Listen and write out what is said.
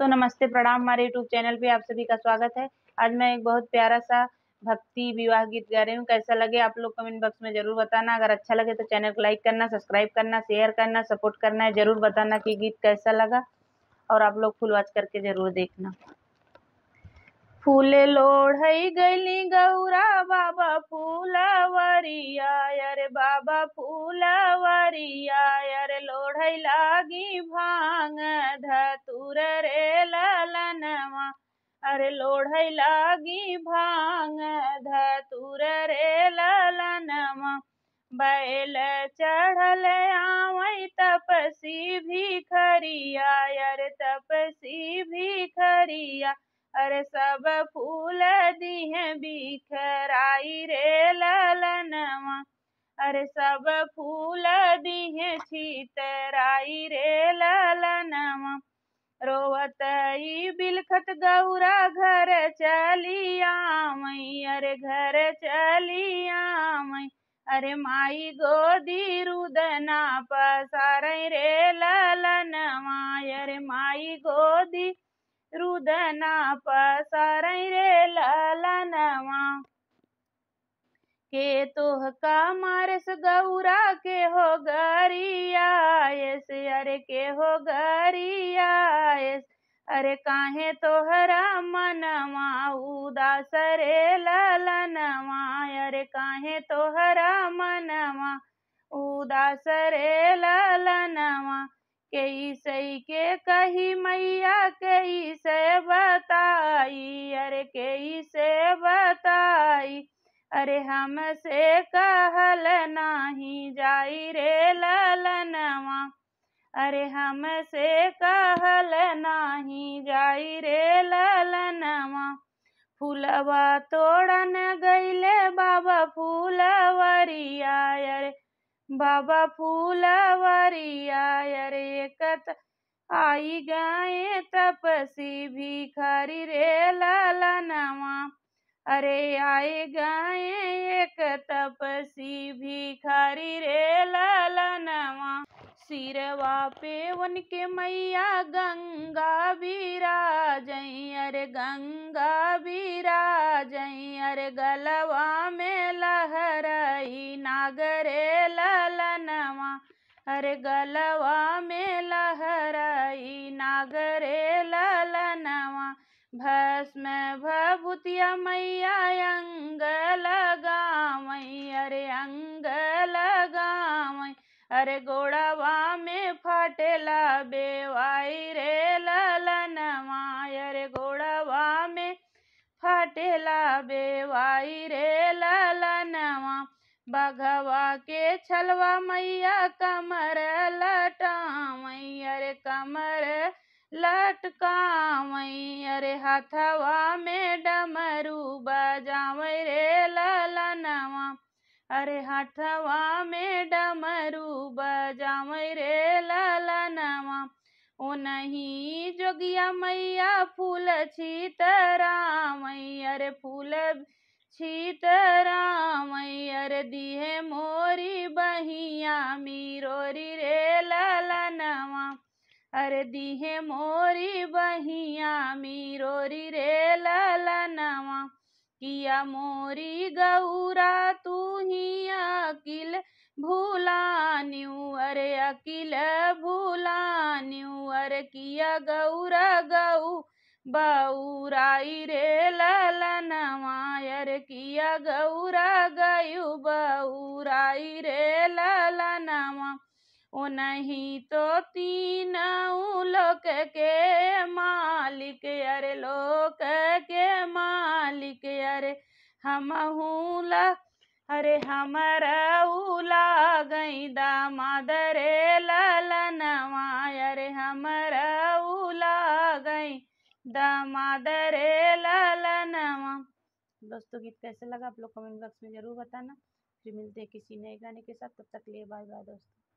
तो नमस्ते प्रणाम हमारे यूट्यूब चैनल पे आप सभी का स्वागत है आज मैं एक बहुत प्यारा सा भक्ति विवाह गीत गा रही हूँ कैसा लगे आप लोग कमेंट बॉक्स में जरूर बताना अगर अच्छा लगे तो चैनल को लाइक करना सब्सक्राइब करना शेयर करना सपोर्ट करना है जरूर बताना कि गीत कैसा लगा और आप लोग फुल वॉच करके जरूर देखना फूले लोढ़ गली गौरा बाबा वरिया अरे बाबा वरिया अरे लागी भांग धतुर रे ललनवा अरे लोढ़ लागी भांग धतुर रे ललनवा बैल चढ़ल आवई तपसी भी खरिया अरे तपसी भी खरिया अरे सब फूल दिहे बिखराई रे ललनवा अरे सब फूल दिए छीतराई रे ललनवा रोवत बिलखत गौरा घर चलिया मई अरे घर चलिया मई अरे माई गोदी रुदना पसार रे ललनवा अरे माई गोदी रुदना पसार रे ललनवा के का मारस गौरा के हो गरिया अरे के हो गरिया अरे काहे तोहरा मनवा उदास रे ललनवा अरे काहे तोहरा मनवा उदास रे ललनवा सही के कही मैया कैसे बताई अरे हम से कहल नाही जाई रे ललनवा अरे हम से कहल नाही जाई रे ललनवा फूलवा तोड़न गईले बाबा फूलवरिया अरे बाबा फूलवरिया अरे कत आई गए तपसी भी खरी रे ललनवा अरे आए गाए एक तपसी भिखारी रे ललनवा सिरवा पे उनके मैया गंगा बीरा जय अरे गंगा बीरा जय अरे गलवा में लहरई नागरे ललनवा अरे गलवा में लहरई नागरे ललनवा भस्म भभुतिया मैया अंग लगा अरे अंग लगा अरे गोड़ावा में फाटेला बेवाई रे ललन माय अरे गोड़ावा में फाटेला बेवाई रे ललनवा बघवा के छलवा मैया कमर लटा मैया कमर लटका वही अरे हाथवा में डमरू बजावई रे ललनवा अरे हाथवा में डमरू बजावई रे ललनवा ओ नहीं जोगिया मैया फूल छी तरामई अरे फूल छी तरामई अरे दिहे मोरी बहिया मी अरे दिहे मोरी बहिया मीरोरी रे ललनवा किया मोरी गौरा तू ही अकिल भूलान्यू अरे अकिल भूलान्यू अरे किया गौरा गऊ बऊराई रे ललनवा ललनवायर किया गौरा गयु बऊराई रे ललनवा ओ नहीं तो तीन लोक के मालिक अरे लोक के मालिक अरे हम हूला अरे हमारा उला गई दामाद रे ललन अरे हमारा उला गई दामाद रे दोस्तों गीत कैसे लगा आप लोग कमेंट बॉक्स में ज़रूर बताना फिर मिलते हैं किसी नए गाने के साथ तब तक लिए बाय बाय दोस्तों